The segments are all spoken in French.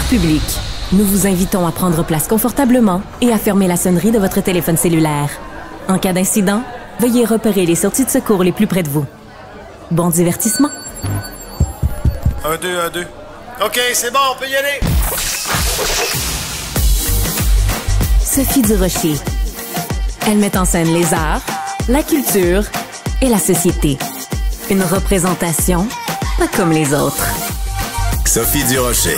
public, nous vous invitons à prendre place confortablement et à fermer la sonnerie de votre téléphone cellulaire. En cas d'incident, veuillez repérer les sorties de secours les plus près de vous. Bon divertissement. 1, 2, 1, 2. OK, c'est bon, on peut y aller. Sophie Durocher. Elle met en scène les arts, la culture et la société. Une représentation pas comme les autres. Sophie Durocher.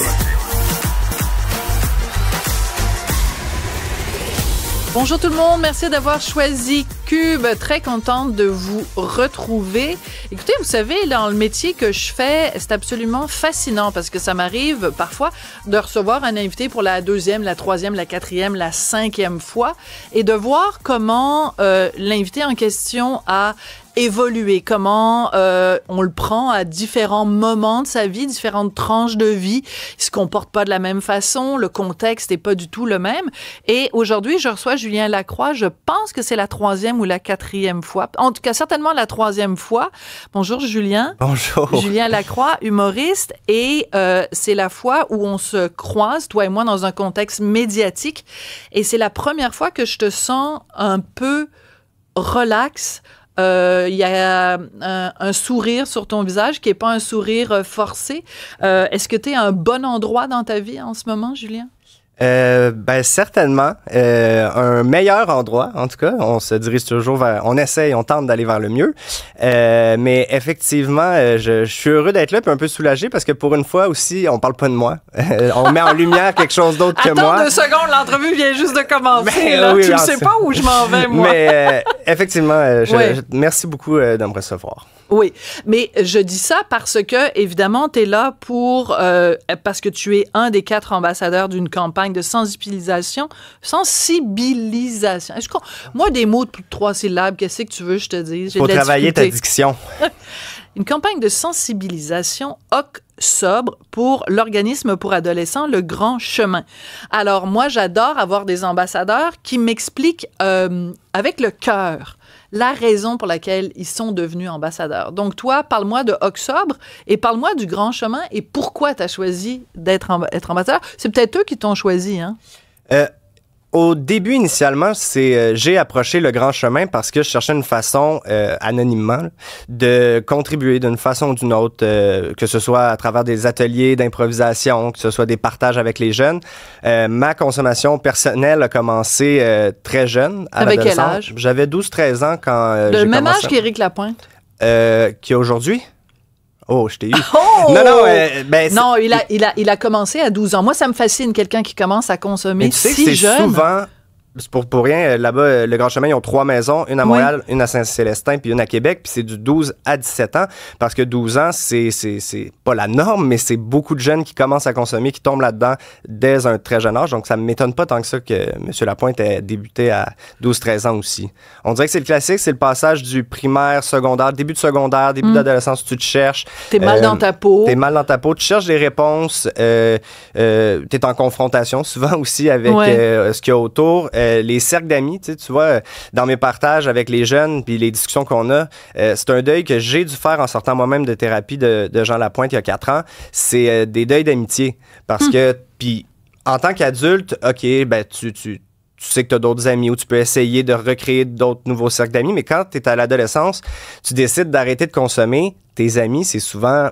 Bonjour tout le monde, merci d'avoir choisi Cube. Très contente de vous retrouver. Écoutez, vous savez, dans le métier que je fais, c'est absolument fascinant parce que ça m'arrive parfois de recevoir un invité pour la deuxième, la troisième, la quatrième, la cinquième fois et de voir comment euh, l'invité en question a évoluer, comment euh, on le prend à différents moments de sa vie, différentes tranches de vie. Il se comporte pas de la même façon, le contexte n'est pas du tout le même. Et aujourd'hui, je reçois Julien Lacroix. Je pense que c'est la troisième ou la quatrième fois. En tout cas, certainement la troisième fois. Bonjour Julien. Bonjour. Julien Lacroix, humoriste. Et euh, c'est la fois où on se croise, toi et moi, dans un contexte médiatique. Et c'est la première fois que je te sens un peu relax, euh, il y a euh, un, sourire sur ton visage qui est pas un sourire euh, forcé. Est-ce que tu es à un bon endroit dans ta vie en ce moment, Julien? Euh, ben certainement euh, un meilleur endroit en tout cas on se dirige toujours vers on essaye on tente d'aller vers le mieux euh, mais effectivement euh, je, suis heureux d'être là puis un peu soulagé parce que pour une fois aussi on parle pas de moi on met en lumière quelque chose d'autre que moi Attends deux secondes l'entrevue vient juste de commencer ben, tu ne sais pas où je m'en vais moi mais effectivement je, merci beaucoup de me recevoir oui, mais je dis ça parce que, évidemment, tu es là pour, euh, parce que tu es un des quatre ambassadeurs d'une campagne de sensibilisation. Sensibilisation. moi, des mots de plus de trois syllabes, qu'est-ce que tu veux je te dise? Pour travailler ta diction. Une campagne de sensibilisation OC sobre pour l'organisme pour adolescents Le Grand Chemin. Alors moi, j'adore avoir des ambassadeurs qui m'expliquent euh, avec le cœur la raison pour laquelle ils sont devenus ambassadeurs. Donc, toi, parle-moi de Oxobre et parle-moi du Grand Chemin et pourquoi tu as choisi d'être ambassadeur. C'est peut-être eux qui t'ont choisi, hein? Euh, au début, initialement, c'est euh, j'ai approché le grand chemin parce que je cherchais une façon, euh, anonymement, de contribuer d'une façon ou d'une autre, euh, que ce soit à travers des ateliers d'improvisation, que ce soit des partages avec les jeunes. ma consommation personnelle a commencé très jeune. À avec quel âge? J'avais 12-13 ans quand... Le même âge qu'Éric Lapointe? qui aujourd'hui? Oh, je t'ai eu. Oh! Non, non, euh, ben, non il, a, il, a, il a commencé à 12 ans. Moi, ça me fascine quelqu'un qui commence à consommer Mais tu sais c'est jeune. souvent pour, pour rien, euh, là-bas, euh, le Grand Chemin, ils ont trois maisons, une à Montréal, une à Saint-Célestin, puis une à Québec, puis c'est du 12 à 17 ans, parce que 12 ans, c'est, c'est, c'est pas la norme, mais c'est beaucoup de jeunes qui commencent à consommer, qui tombent là-dedans dès un très jeune âge, donc ça ne m'étonne pas tant que ça que M. Lapointe ait débuté à 12-13 ans aussi. On dirait que c'est le classique, c'est le passage du primaire, secondaire, début de secondaire, début mm. d'adolescence, tu te cherches. T'es mal euh, dans ta peau. T'es mal dans ta peau, tu cherches des réponses, euh, euh, t'es en confrontation souvent aussi avec ce qu'il y a autour. Euh, les cercles d'amis, tu, vois, euh, dans mes partages avec les jeunes, puis les discussions qu'on a, euh, c'est un deuil que j'ai dû faire en sortant moi-même de thérapie de, Jean Lapointe il y a quatre ans. C'est des deuils d'amitié. Parce hmm. que, puis en tant qu'adulte, OK, ben tu, tu tu sais que tu as d'autres amis ou tu peux essayer de recréer d'autres nouveaux cercles d'amis. Mais quand tu es à l'adolescence, tu décides d'arrêter de consommer. Tes amis, c'est souvent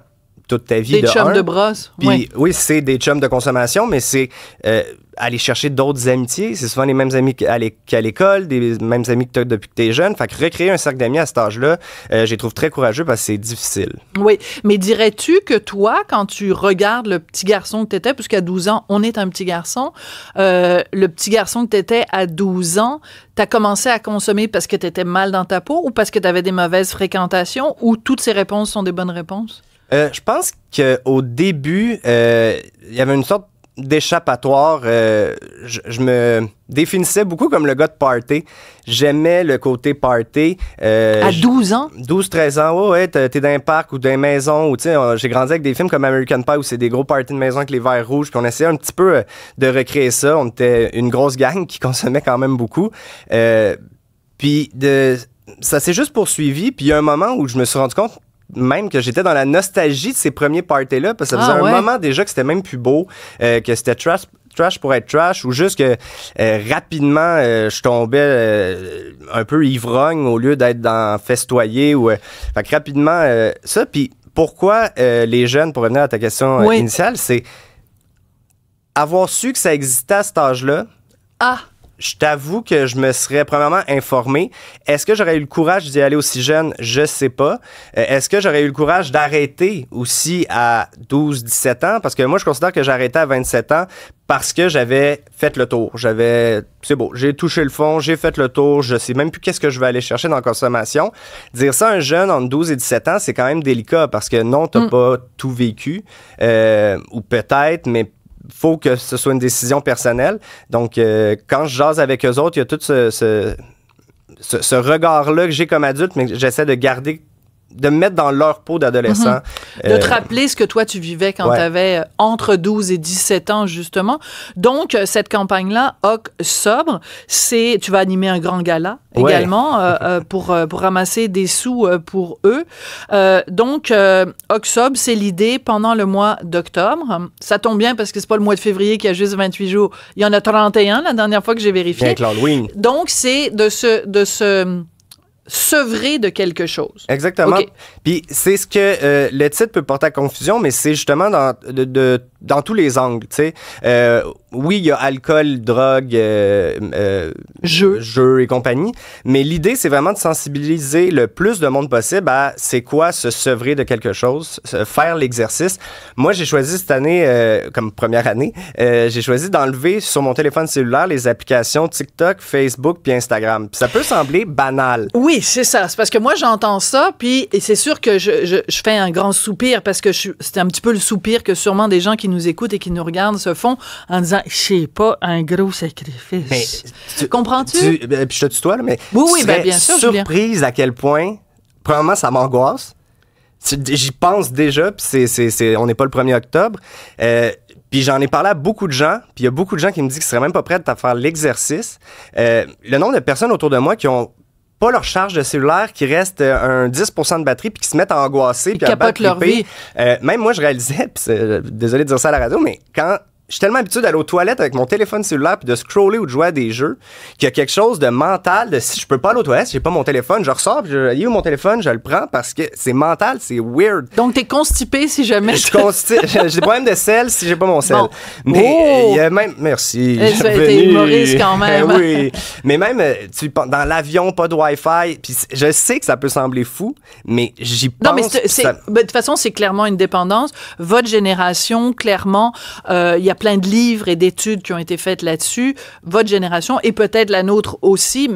toute ta vie. Des de chums de brosse. Puis, Oui, c'est des chums de consommation, mais c'est euh, aller chercher d'autres amitiés. C'est souvent les mêmes amis qu'à l'école, des mêmes amis que tu as depuis que tu es jeune. Fait que recréer un cercle d'amis à cet âge-là, euh, je les trouve très courageux parce que c'est difficile. Oui, mais dirais-tu que toi, quand tu regardes le petit garçon que tu étais, puisqu'à 12 ans, on est un petit garçon, euh, le petit garçon que tu étais à 12 ans, tu as commencé à consommer parce que tu étais mal dans ta peau ou parce que tu avais des mauvaises fréquentations ou toutes ces réponses sont des bonnes réponses? Euh, je pense qu'au début, euh, il y avait une sorte d'échappatoire. Euh, je, me définissais beaucoup comme le gars de party. J'aimais le côté party. à 12 ans? 12, 13 ans. Oh, ouais, t'es dans un parc ou dans une maison. j'ai grandi avec des films comme American Pie où c'est des gros parties de maison avec les verres rouges. Puis on essayait un petit peu de recréer ça. On était une grosse gang qui consommait quand même beaucoup. puis de, ça s'est juste poursuivi. Puis il y a un moment où je me suis rendu compte même que j'étais dans la nostalgie de ces premiers parties-là, parce que ça faisait ah, un moment déjà que c'était même plus beau, euh, que c'était trash, pour être trash, ou juste que euh, rapidement, euh, je tombais un peu ivrogne au lieu d'être dans festoyer. Ou, fait que rapidement, ça. Puis pourquoi les jeunes, pour revenir à ta question initiale, c'est avoir su que ça existait à cet âge-là. Ah! je t'avoue que je me serais premièrement informé. Est-ce que j'aurais eu le courage d'y aller aussi jeune? Je sais pas. Euh, est-ce que j'aurais eu le courage d'arrêter aussi à 12, 17 ans? Parce que moi, je considère que j'ai arrêté à 27 ans parce que j'avais fait le tour. J'avais, c'est beau, j'ai touché le fond, j'ai fait le tour, je sais même plus qu'est-ce que je vais aller chercher dans la consommation. Dire ça à un jeune entre 12 et 17 ans, c'est quand même délicat parce que non, t'as mm. pas tout vécu, euh, ou peut-être, mais faut que ce soit une décision personnelle. Donc, euh, quand je jase avec eux autres, il y a tout ce, ce, ce, ce regard-là que j'ai comme adulte, mais j'essaie de garder de mettre dans leur peau d'adolescent. Mhm. De te euh, rappeler ce que toi tu vivais quand tu avais euh, entre 12 et 17 ans justement. Donc euh, cette campagne là, Hoc sobre, c'est tu vas animer un grand gala également pour pour ramasser des sous pour eux. donc euh, c'est l'idée pendant le mois d'octobre. Ça tombe bien parce que c'est pas le mois de février qui a juste 28 jours, il y en a 31 la dernière fois que j'ai vérifié. Donc c'est de se de se sevrer de quelque chose. Exactement. Puis c'est ce que euh, le titre peut porter à confusion, mais c'est justement dans, de, dans tous les angles. Euh, oui, il y a alcool, drogue, euh, euh, jeu. jeu et compagnie, mais l'idée, c'est vraiment de sensibiliser le plus de monde possible à c'est quoi se sevrer de quelque chose, faire l'exercice. Moi, j'ai choisi cette année, euh, comme première année, j'ai choisi d'enlever sur mon téléphone cellulaire les applications TikTok, Facebook puis Instagram. ça peut sembler banal. Oui, oui, c'est ça. C'est parce que moi, j'entends ça, puis c'est sûr que je, fais un grand soupir parce que c'est un petit peu le soupir que sûrement des gens qui nous écoutent et qui nous regardent se font en disant sais pas un gros sacrifice. Comprends-tu? Ben, je te tutoie, mais oui, oui, ben, bien sûr, surprise à quel point, premièrement, ça m'angoisse. J'y pense déjà, puis on n'est pas le 1er octobre. Euh, puis j'en ai parlé à beaucoup de gens, puis il y a beaucoup de gens qui me disent qu'ils seraient même pas prêts à faire l'exercice. Euh, le nombre de personnes autour de moi qui ont pas leur charge de cellulaire, qui reste euh, un 10 de batterie, puis qui se mettent à angoisser, puis à battre leur vie. Euh, même moi, je réalisais, euh, désolé de dire ça à la radio, mais quand je suis tellement habitué d'aller aux toilettes avec mon téléphone cellulaire puis de scroller ou de jouer à des jeux qu'il y a quelque chose de mental de si je peux pas aller aux toilettes, si j'ai pas mon téléphone, je ressors, je, il où mon téléphone, je le prends parce que c'est mental, c'est weird. Donc t'es constipé si jamais. Je constipé, j'ai des problèmes de sel si j'ai pas mon sel. Mais oh! il y a même merci. Eh, t'es humoriste quand ben même. oui. Mais même euh, tu dans l'avion pas de Wi-Fi, puis je sais que ça peut sembler fou, mais j'y pense. Non mais ben, de toute façon c'est clairement une dépendance. Votre génération clairement euh, il n'y a pas plein de livres et d'études qui ont été faites là-dessus. Votre génération et peut-être la nôtre aussi,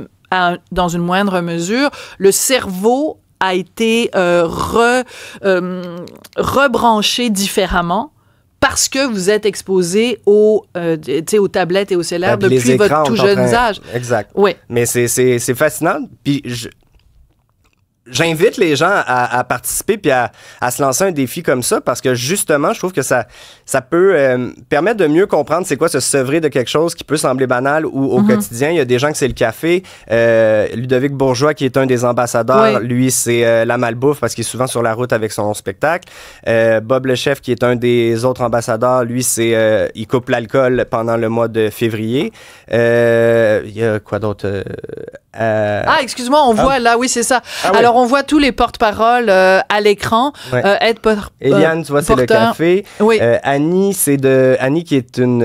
dans une moindre mesure, le cerveau a été euh, euh, rebranché différemment parce que vous êtes exposé aux, euh, aux tablettes et aux cellulaires ben, depuis votre tout jeune âge. Exact. Oui. Mais c'est fascinant. Puis je, j'invite les gens à, à participer puis à, à, se lancer un défi comme ça parce que justement, je trouve que ça, ça peut euh, permettre de mieux comprendre c'est quoi se sevrer de quelque chose qui peut sembler banal ou au mhm. quotidien. Il y a des gens que c'est le café. Euh, Ludovic Bourgeois, qui est un des ambassadeurs, lui, c'est euh, la malbouffe parce qu'il est souvent sur la route avec son spectacle. Euh, Bob Le Chef, qui est un des autres ambassadeurs, lui, c'est il coupe l'alcool pendant le mois de février. Il y a quoi d'autre? Ah, excuse-moi, on ah. voit là, oui, c'est ça. Ah Alors, on voit tous les porte-paroles euh, à l'écran. Euh, euh, tu vois, c'est le café. Annie, c'est de Annie qui est une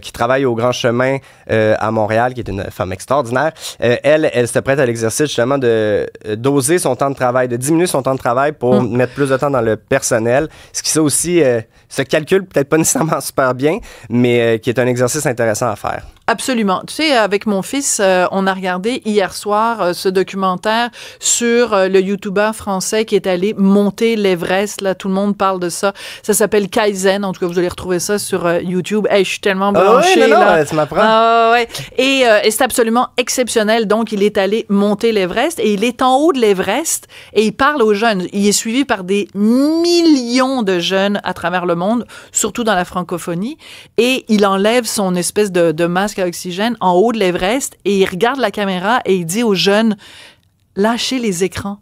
qui travaille au Grand Chemin à Montréal, qui est une femme extraordinaire. elle, elle se prête à l'exercice justement de doser son temps de travail, de diminuer son temps de travail pour hum. mettre plus de temps dans le personnel. Ce qui ça aussi se calcule peut-être pas nécessairement super bien, mais euh, qui est un exercice intéressant à faire. Absolument. Tu sais, avec mon fils, euh, on a regardé hier soir euh, ce documentaire sur le youtubeur français qui est allé monter l'Everest. Là, tout le monde parle de ça. Ça s'appelle Kaizen. En tout cas, vous allez retrouver ça sur YouTube. Hey, je suis tellement ah branché là. tu ah Et, et c'est absolument exceptionnel. Donc, il est allé monter l'Everest et il est en haut de l'Everest et il parle aux jeunes. Il est suivi par des millions de jeunes à travers le monde, surtout dans la francophonie, et il enlève son espèce de, masque à oxygène en haut de l'Everest et il regarde la caméra et il dit aux jeunes, lâchez les écrans.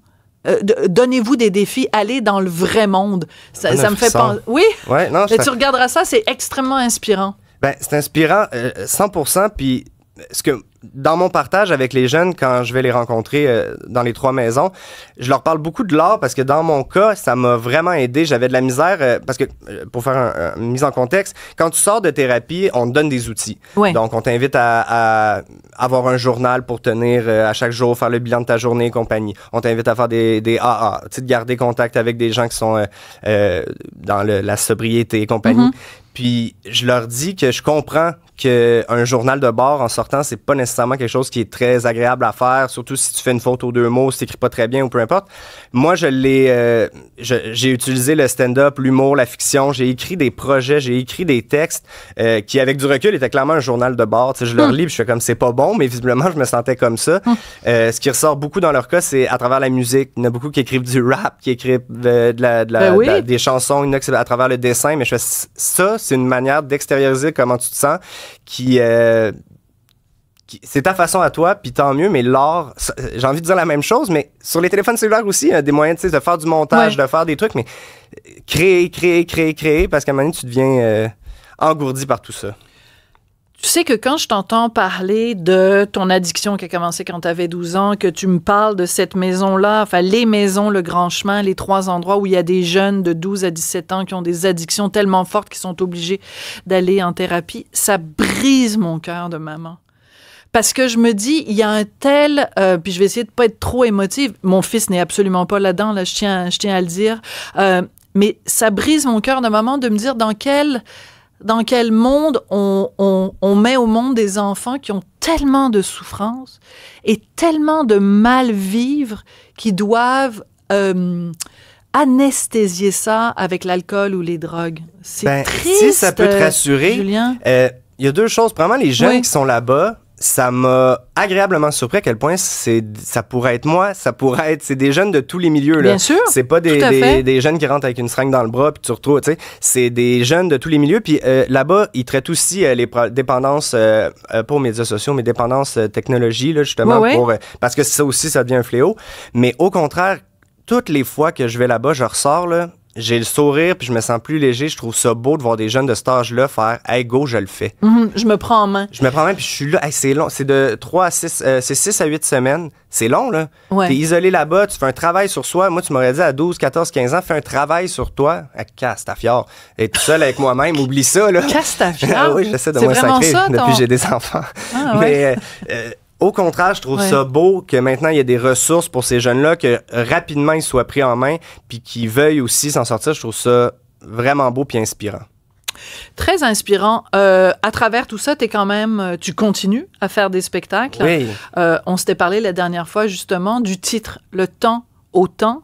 Euh, donnez-vous des défis, allez dans le vrai monde. Ça, me fait penser. Oui? Ouais, tu regarderas ça, c'est extrêmement inspirant. Ben, c'est inspirant, 100 euh, Puis ce que dans mon partage avec les jeunes, quand je vais les rencontrer euh, dans les trois maisons, je leur parle beaucoup de l'art parce que dans mon cas, ça m'a vraiment aidé. J'avais de la misère euh, parce que, euh, pour faire une mise en contexte, quand tu sors de thérapie, on te donne des outils. Donc, on t'invite à, avoir un journal pour tenir à chaque jour, faire le bilan de ta journée et compagnie. On t'invite à faire des, AA, tu sais, de garder contact avec des gens qui sont dans la sobriété et compagnie. Mm-hmm. Puis je leur dis que je comprends qu'un journal de bord en sortant, c'est pas nécessairement quelque chose qui est très agréable à faire, surtout si tu fais une faute aux deux mots, si t'écris pas très bien ou peu importe. Moi, je l'ai, euh, j'ai utilisé le stand-up, l'humour, la fiction. J'ai écrit des projets, j'ai écrit des textes euh, qui, avec du recul, étaient clairement un journal de bord. je le relis, hmm. je fais comme c'est pas bon, mais visiblement, je me sentais comme ça. Hmm. Euh, ce qui ressort beaucoup dans leur cas, c'est à travers la musique. Il y en a beaucoup qui écrivent du rap, qui écrivent de la, ben de la, des chansons, il y en a à travers le dessin. Mais je fais ça, c'est une manière d'extérioriser comment tu te sens. Euh, qui c'est ta façon à toi, puis tant mieux, mais l'or j'ai envie de dire la même chose, mais sur les téléphones cellulaires aussi, il y a des moyens de faire du montage, de faire des trucs, mais créer, créer, créer, créer, parce qu'à un moment donné, tu deviens euh, engourdi par tout ça. Tu sais que quand je t'entends parler de ton addiction qui a commencé quand tu avais 12 ans, que tu me parles de cette maison-là, enfin les maisons, le grand chemin, les trois endroits où il y a des jeunes de 12 à 17 ans qui ont des addictions tellement fortes qu'ils sont obligés d'aller en thérapie, ça brise mon cœur de maman parce que je me dis, il y a un tel, euh, puis je vais essayer de pas être trop émotive. Mon fils n'est absolument pas là-dedans, là, je tiens, je tiens à le dire. Euh, mais ça brise mon cœur de maman de me dire dans quel dans quel monde on, met au monde des enfants qui ont tellement de souffrances et tellement de mal vivre qui doivent euh, anesthésier ça avec l'alcool ou les drogues. C'est triste. Ben, si ça peut te rassurer, Julien. Euh, il y a deux choses. Premièrement, les jeunes qui sont là-bas, ça m'a agréablement surpris à quel point c'est ça pourrait être moi, ça pourrait être c'est des jeunes de tous les milieux là. Bien sûr. C'est pas des, des, des, jeunes qui rentrent avec une seringue dans le bras puis tu retrouves, tu sais, c'est des jeunes de tous les milieux puis euh, là-bas, ils traitent aussi euh, les dépendances euh, euh pour médias sociaux, mais dépendances technologie là justement pour parce que ça aussi ça devient un fléau, mais au contraire toutes les fois que je vais là-bas, je ressors là, j'ai le sourire, puis je me sens plus léger. Je trouve ça beau de voir des jeunes de cet âge-là faire Hey, go, je le fais. Mhm, je me prends en main. Je me prends en main, puis je suis là. c'est long. C'est de 3 à 6, euh, c'est 6 à 8 semaines. C'est long, là. T'es isolé là-bas, tu fais un travail sur soi. Moi, tu m'aurais dit à 12, 14, 15 ans, fais un travail sur toi. Ah, casse ta fière. Et tout seul avec moi-même, oublie ça, là. Casse ta fière. oui, j'essaie de moins sacrer ça, depuis que j'ai des enfants. Ah, Mais. Euh, euh, au contraire, je trouve ça beau que maintenant il y a des ressources pour ces jeunes-là, que rapidement ils soient pris en main, puis qu'ils veuillent aussi s'en sortir. Je trouve ça vraiment beau puis inspirant. Très inspirant. Euh, à travers tout ça, es quand même, euh, tu continues à faire des spectacles. Oui. Euh, on s'était parlé la dernière fois justement du titre, le temps au temps.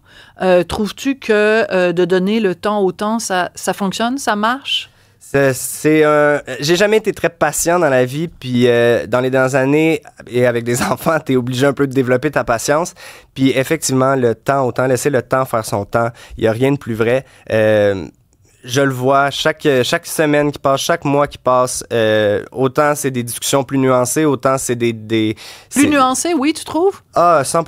Trouves-tu que de donner le temps au temps, ça, ça fonctionne, ça marche? Euh, c'est un. Euh, j'ai jamais été très patient dans la vie, puis euh, dans les dernières années, et avec des enfants, t'es obligé un peu de développer ta patience. Puis effectivement, le temps, autant laisser le temps faire son temps. Il y a rien de plus vrai. je le vois chaque chaque semaine qui passe, chaque mois qui passe. autant c'est des discussions plus nuancées, autant c'est des, des plus nuancées, oui, tu trouves Ah, 100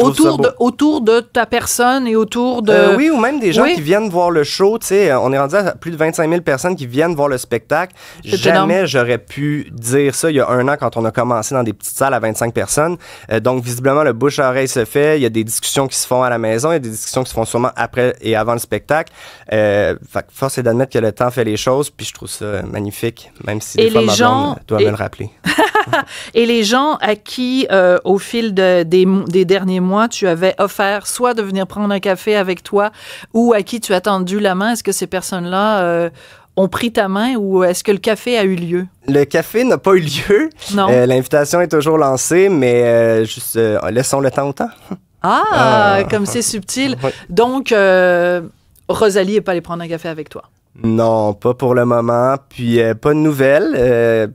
autour, de, autour de ta personne et autour de. Euh, oui, ou même des gens qui viennent voir le show. Tu euh, on est rendu à plus de 25 000 personnes qui viennent voir le spectacle. Jamais j'aurais pu dire ça il y a un an quand on a commencé dans des petites salles à 25 personnes. Euh, donc, visiblement, le bouche à oreille se fait. Il y a des discussions qui se font à la maison. Il y a des discussions qui se font sûrement après et avant le spectacle. Euh, force est d'admettre que le temps fait les choses. Puis je trouve ça magnifique, même si des et fois les ma gens... doit me le rappeler. et les gens à qui, au fil de, des derniers moi, tu avais offert soit de venir prendre un café avec toi ou à qui tu as tendu la main? Est-ce que ces personnes-là euh, ont pris ta main ou est-ce que le café a eu lieu? Le café n'a pas eu lieu. Non. Euh, l'invitation est toujours lancée, mais euh, juste laissons le temps au temps. Ah, ah. comme c'est subtil. Donc, Rosalie n'est pas allée prendre un café avec toi. Non, pas pour le moment. Puis pas de nouvelles.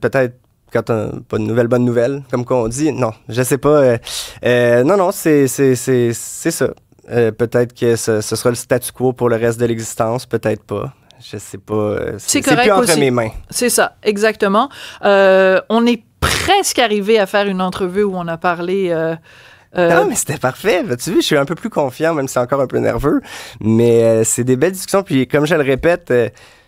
Peut-être quand pas de nouvelle, bonne nouvelle, comme qu'on dit, non, je sais pas. Euh, euh, non, non, c'est ça. Euh, peut-être que ce, sera le statu quo pour le reste de l'existence, peut-être pas. Je sais pas. C'est plus entre mes mains. C'est ça, exactement. on est presque arrivé à faire une entrevue où on a parlé. Non, ah, mais c'était parfait. Tu vois, je suis un peu plus confiant, même si c'est encore un peu nerveux. Mais c'est des belles discussions. Puis, comme je le répète,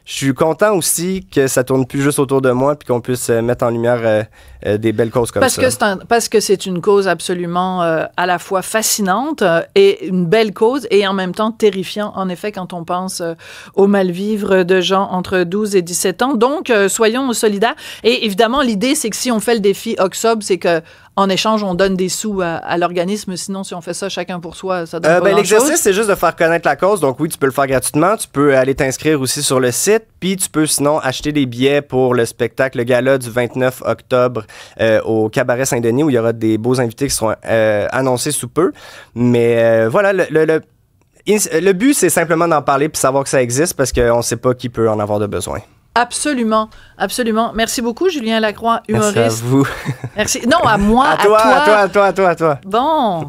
je suis content aussi que ça tourne plus juste autour de moi puis qu'on puisse euh, mettre en lumière euh, euh, des belles causes comme parce ça. Que parce que c'est une cause absolument à la fois fascinante et une belle cause et en même temps terrifiant en effet quand on pense au mal-vivre de gens entre 12 et 17 ans. Donc soyons solidaires et évidemment l'idée c'est que si on fait le défi Oxob, c'est que en échange, on donne des sous à, l'organisme. Sinon, si on fait ça chacun pour soi, ça donne euh, ben, L'exercice, c'est juste de faire connaître la cause. Donc oui, tu peux le faire gratuitement. Tu peux aller t'inscrire aussi sur le site. Puis tu peux sinon acheter des billets pour le spectacle, le gala du 29 octobre euh, au Cabaret Saint-Denis où il y aura des beaux invités qui seront euh, annoncés sous peu. Mais voilà, le, le, but, c'est simplement d'en parler puis savoir que ça existe parce qu'on ne sait pas qui peut en avoir de besoin. Absolument, absolument. Merci beaucoup, Julien Lacroix, humoriste. Merci à vous. Merci. Non, à moi, à, à, toi, à toi. À toi, à toi, à toi. Bon.